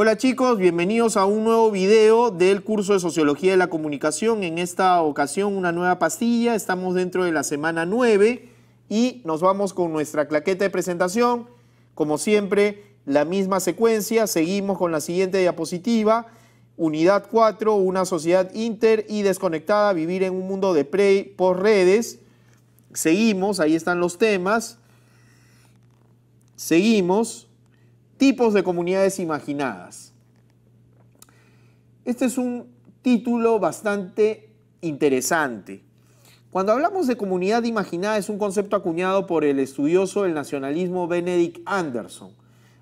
Hola chicos, bienvenidos a un nuevo video del curso de Sociología de la Comunicación. En esta ocasión una nueva pastilla, estamos dentro de la semana 9 y nos vamos con nuestra claqueta de presentación. Como siempre, la misma secuencia, seguimos con la siguiente diapositiva. Unidad 4, una sociedad inter y desconectada, vivir en un mundo de pre por redes. Seguimos, ahí están los temas. Seguimos. Tipos de comunidades imaginadas. Este es un título bastante interesante. Cuando hablamos de comunidad imaginada es un concepto acuñado por el estudioso del nacionalismo Benedict Anderson.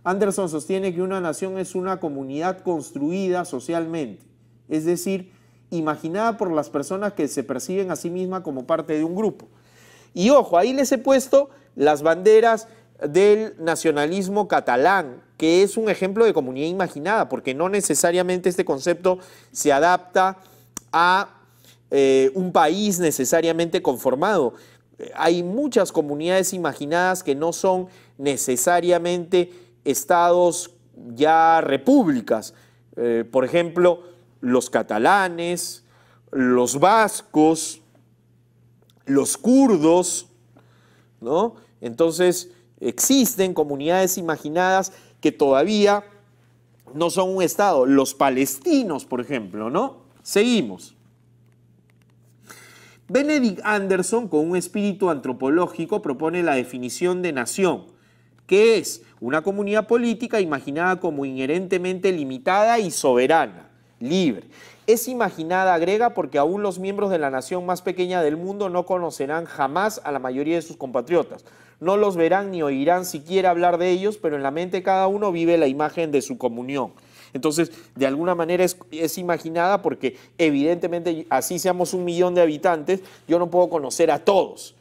Anderson sostiene que una nación es una comunidad construida socialmente, es decir, imaginada por las personas que se perciben a sí mismas como parte de un grupo. Y ojo, ahí les he puesto las banderas del nacionalismo catalán, que es un ejemplo de comunidad imaginada, porque no necesariamente este concepto se adapta a eh, un país necesariamente conformado. Hay muchas comunidades imaginadas que no son necesariamente estados ya repúblicas. Eh, por ejemplo, los catalanes, los vascos, los kurdos, ¿no? Entonces, Existen comunidades imaginadas que todavía no son un Estado. Los palestinos, por ejemplo, ¿no? Seguimos. Benedict Anderson, con un espíritu antropológico, propone la definición de nación, que es una comunidad política imaginada como inherentemente limitada y soberana, libre, es imaginada, agrega, porque aún los miembros de la nación más pequeña del mundo no conocerán jamás a la mayoría de sus compatriotas. No los verán ni oirán siquiera hablar de ellos, pero en la mente cada uno vive la imagen de su comunión. Entonces, de alguna manera es, imaginada porque evidentemente así seamos un millón de habitantes, yo no puedo conocer a todos,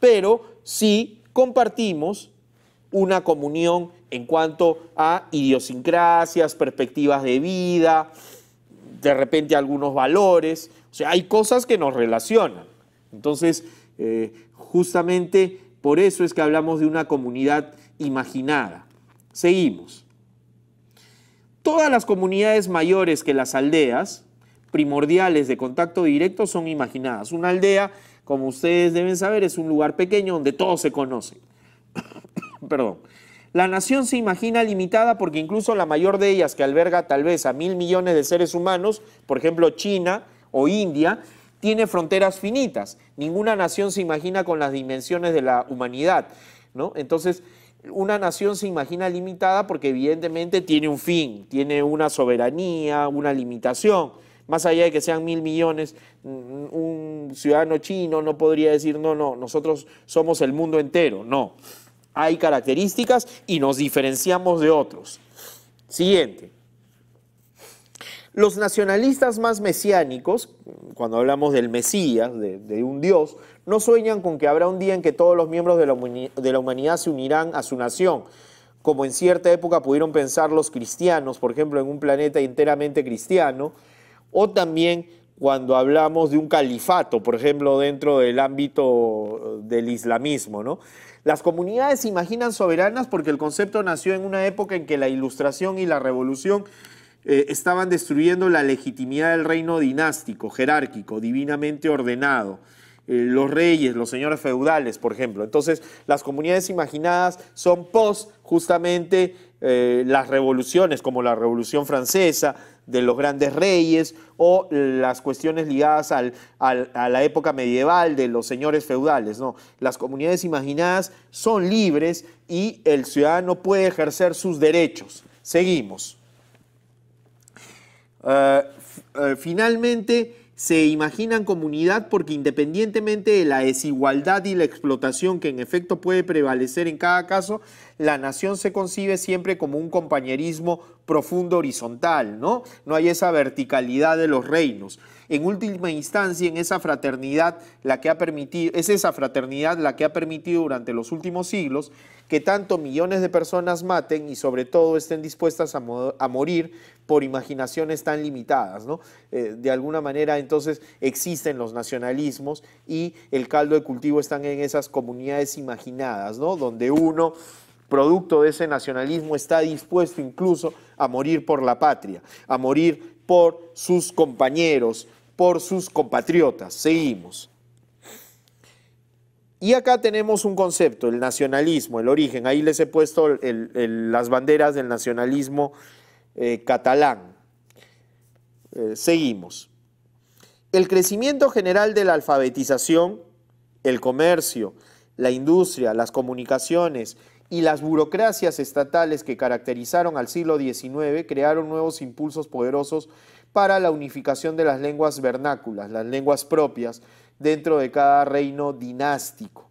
pero sí compartimos una comunión en cuanto a idiosincrasias, perspectivas de vida, de repente algunos valores, o sea, hay cosas que nos relacionan. Entonces, eh, justamente por eso es que hablamos de una comunidad imaginada. Seguimos. Todas las comunidades mayores que las aldeas primordiales de contacto directo son imaginadas. Una aldea, como ustedes deben saber, es un lugar pequeño donde todos se conocen. Perdón. La nación se imagina limitada porque incluso la mayor de ellas, que alberga tal vez a mil millones de seres humanos, por ejemplo China o India, tiene fronteras finitas. Ninguna nación se imagina con las dimensiones de la humanidad. ¿no? Entonces, una nación se imagina limitada porque evidentemente tiene un fin, tiene una soberanía, una limitación. Más allá de que sean mil millones, mm, un ciudadano chino no podría decir, no, no, nosotros somos el mundo entero, no hay características y nos diferenciamos de otros. Siguiente. Los nacionalistas más mesiánicos, cuando hablamos del Mesías, de, un Dios, no sueñan con que habrá un día en que todos los miembros de la, de la humanidad se unirán a su nación, como en cierta época pudieron pensar los cristianos, por ejemplo, en un planeta enteramente cristiano, o también cuando hablamos de un califato, por ejemplo, dentro del ámbito eh, del islamismo, Las comunidades se imaginan soberanas porque el concepto nació en una época en que la ilustración y la revolución eh, estaban destruyendo la legitimidad del reino dinástico, jerárquico, divinamente ordenado eh, los reyes, los señores feudales, por ejemplo. Entonces, las comunidades imaginadas son post justamente las revoluciones, como la Revolución Francesa, de los grandes reyes o las cuestiones ligadas al, a la época medieval de los señores feudales. No, las comunidades imaginadas son libres y el ciudadano puede ejercer sus derechos. Seguimos. Ah, eh, finalmente, se imaginan comunidad porque independientemente de la desigualdad y la explotación que en efecto puede prevalecer en cada caso, la nación se concibe siempre como un compañerismo profundo horizontal, ¿no? No hay esa verticalidad de los reinos en última instancia en esa fraternidad la que ha permitido, es esa fraternidad la que ha permitido durante los últimos siglos que tanto millones de personas maten y sobre todo estén dispuestas a, morir por imaginaciones tan limitadas. Eh, de alguna manera entonces existen los nacionalismos y el caldo de cultivo están en esas comunidades imaginadas, donde uno producto de ese nacionalismo, está dispuesto incluso a morir por la patria, a morir por sus compañeros, por sus compatriotas. Seguimos. Y acá tenemos un concepto, el nacionalismo, el origen. Ahí les he puesto las banderas del nacionalismo eh, catalán. Eh, seguimos. El crecimiento general de la alfabetización, el comercio, la industria, las comunicaciones y las burocracias estatales que caracterizaron al siglo XIX crearon nuevos impulsos poderosos para la unificación de las lenguas vernáculas, las lenguas propias, dentro de cada reino dinástico.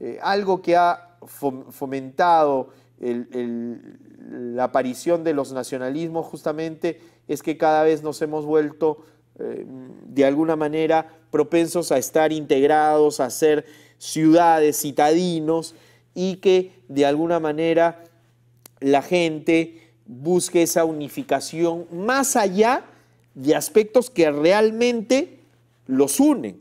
Eh, algo que ha fomentado la aparición de los nacionalismos justamente es que cada vez nos hemos vuelto eh, de alguna manera propensos a estar integrados, a ser ciudades, citadinos, y que de alguna manera la gente busque esa unificación más allá de aspectos que realmente los unen.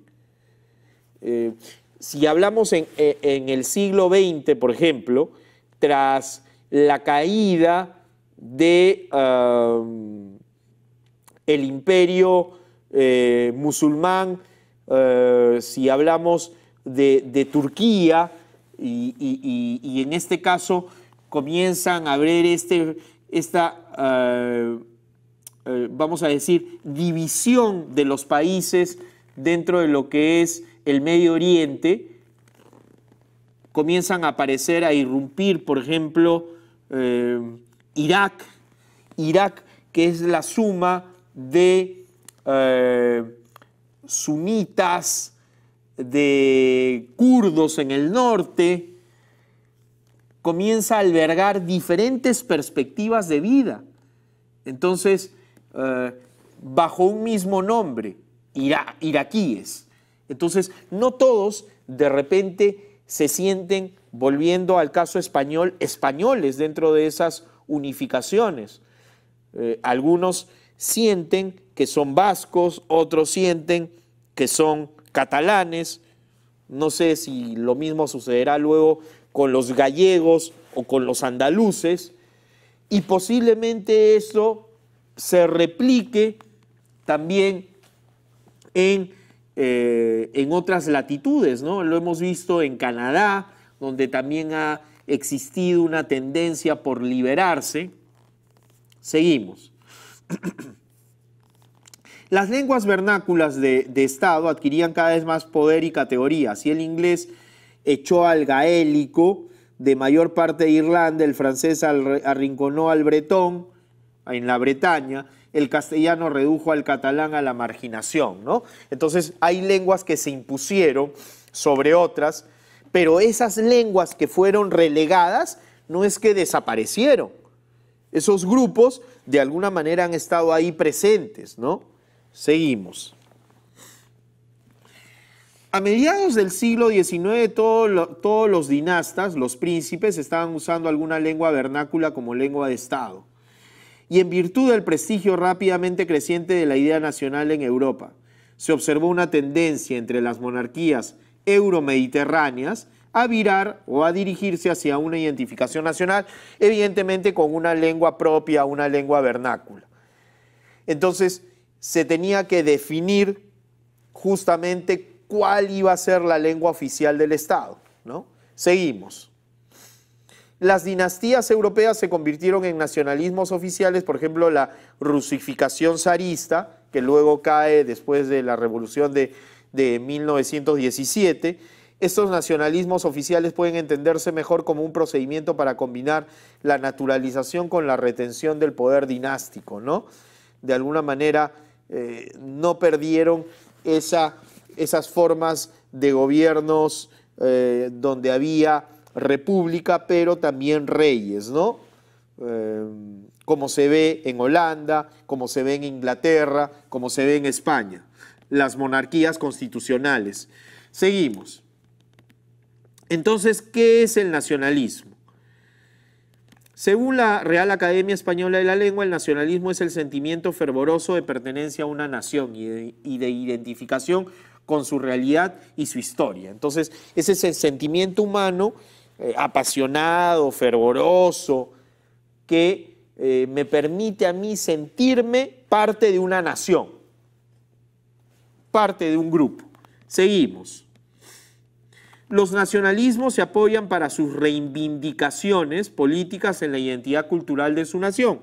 Eh, si hablamos en, eh, el siglo XX, por ejemplo, tras la caída de um, el imperio eh, musulmán, si hablamos de, Turquía, y, en este caso comienzan a abrir este, esta eh, vamos a decir, división de los países dentro de lo que es el Medio Oriente, comienzan a aparecer, a irrumpir, por ejemplo, eh, Irak, Irak que es la suma de eh, sunitas, de kurdos en el norte, comienza a albergar diferentes perspectivas de vida. Entonces, eh, bajo un mismo nombre, iraquíes. Entonces, no todos de repente se sienten, volviendo al caso español, españoles dentro de esas unificaciones. Eh, algunos sienten que son vascos, otros sienten que son catalanes. No sé si lo mismo sucederá luego con los gallegos o con los andaluces. Y posiblemente eso se replique también eh, en, otras latitudes, ¿no? Lo hemos visto en Canadá, donde también ha existido una tendencia por liberarse. Seguimos. Las lenguas vernáculas de, Estado adquirían cada vez más poder y categoría. Si el inglés echó al gaélico de mayor parte de Irlanda, el francés arrinconó al bretón, en la Bretaña, el castellano redujo al catalán a la marginación, ¿no? Entonces hay lenguas que se impusieron sobre otras, pero esas lenguas que fueron relegadas no es que desaparecieron. Esos grupos de alguna manera han estado ahí presentes, ¿no? Seguimos. A mediados del siglo XIX, todos los dinastas, los príncipes, estaban usando alguna lengua vernácula como lengua de Estado y en virtud del prestigio rápidamente creciente de la idea nacional en Europa. Se observó una tendencia entre las monarquías euromediterráneas a virar o a dirigirse hacia una identificación nacional, evidentemente con una lengua propia, una lengua vernácula. Entonces, se tenía que definir justamente cuál iba a ser la lengua oficial del Estado. ¿no? Seguimos las dinastías europeas se convirtieron en nacionalismos oficiales, por ejemplo, la rusificación zarista, que luego cae después de la revolución de, 1917. Estos nacionalismos oficiales pueden entenderse mejor como un procedimiento para combinar la naturalización con la retención del poder dinástico, ¿no? De alguna manera eh, no perdieron esas formas de gobiernos eh, donde había república, pero también reyes, ¿no? Em, como se ve en Holanda, como se ve en Inglaterra, como se ve en España, las monarquías constitucionales. Seguimos. Entonces, ¿qué es el nacionalismo? Según la Real Academia Española de la Lengua, el nacionalismo es el sentimiento fervoroso de pertenencia a una nación y de, y de identificación con su realidad y su historia. Entonces, ese es el sentimiento humano eh, apasionado, fervoroso, que eh, me permite a mí sentirme parte de una nación, parte de un grupo. Seguimos. Los nacionalismos se apoyan para sus reivindicaciones políticas en la identidad cultural de su nación.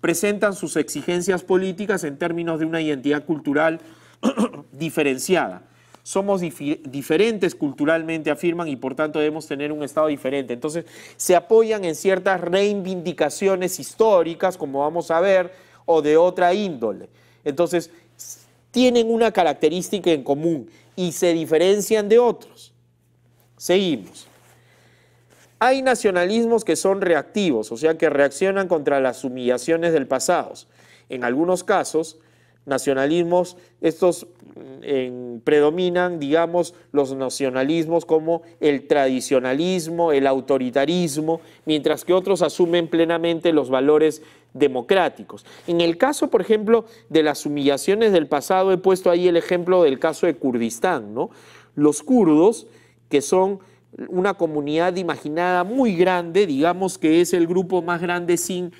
Presentan sus exigencias políticas en términos de una identidad cultural diferenciada somos diferentes culturalmente, afirman, y por tanto debemos tener un Estado diferente. Entonces, se apoyan en ciertas reivindicaciones históricas, como vamos a ver, o de otra índole. Entonces, tienen una característica en común y se diferencian de otros. Seguimos. Hay nacionalismos que son reactivos, o sea, que reaccionan contra las humillaciones del pasado. En algunos casos, nacionalismos, estos mm, predominan, digamos, los nacionalismos como el tradicionalismo, el autoritarismo, mientras que otros asumen plenamente los valores democráticos. En el caso, por ejemplo, de las humillaciones del pasado, he puesto ahí el ejemplo del caso de Kurdistán, ¿no? Los kurdos, que son una comunidad imaginada muy grande, digamos que es el grupo más grande sin,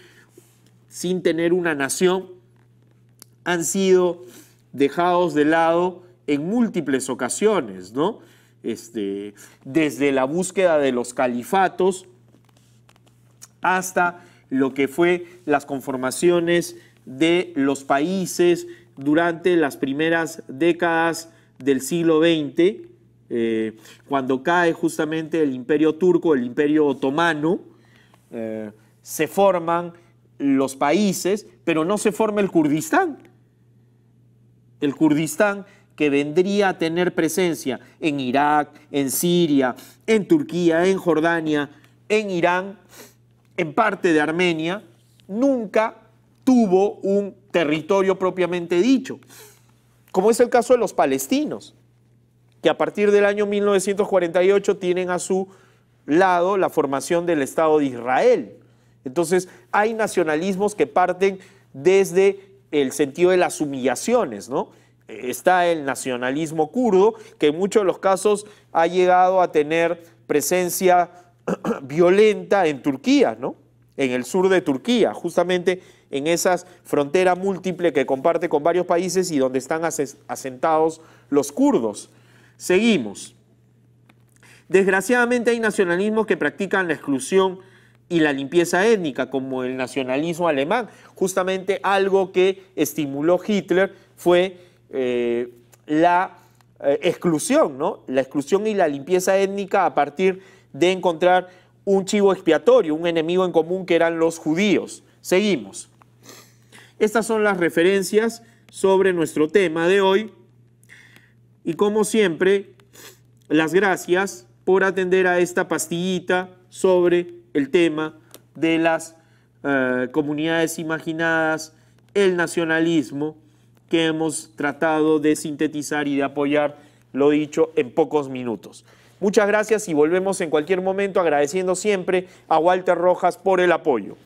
sin tener una nación, han sido dejados de lado en múltiples ocasiones, ¿no? Este, desde la búsqueda de los califatos hasta lo que fue las conformaciones de los países durante las primeras décadas del siglo XX, eh, cuando cae justamente el imperio turco, el imperio otomano, eh, se forman los países, pero no se forma el Kurdistán el Kurdistán que vendría a tener presencia en Irak, en Siria, en Turquía, en Jordania, en Irán, en parte de Armenia, nunca tuvo un territorio propiamente dicho, como es el caso de los palestinos, que a partir del año 1948 tienen a su lado la formación del Estado de Israel. Entonces, hay nacionalismos que parten desde el sentido de las humillaciones, ¿no? Está el nacionalismo kurdo, que en muchos de los casos ha llegado a tener presencia violenta en Turquía, ¿no? En el sur de Turquía, justamente en esa frontera múltiple que comparte con varios países y donde están asentados los kurdos. Seguimos. Desgraciadamente hay nacionalismos que practican la exclusión y la limpieza étnica, como el nacionalismo alemán. Justamente algo que estimuló Hitler fue eh, la eh, exclusión, ¿no? La exclusión y la limpieza étnica a partir de encontrar un chivo expiatorio, un enemigo en común que eran los judíos. Seguimos. Estas son las referencias sobre nuestro tema de hoy. Y como siempre, las gracias por atender a esta pastillita sobre el tema de las eh, comunidades imaginadas, el nacionalismo, que hemos tratado de sintetizar y de apoyar lo dicho en pocos minutos. Muchas gracias y volvemos en cualquier momento agradeciendo siempre a Walter Rojas por el apoyo.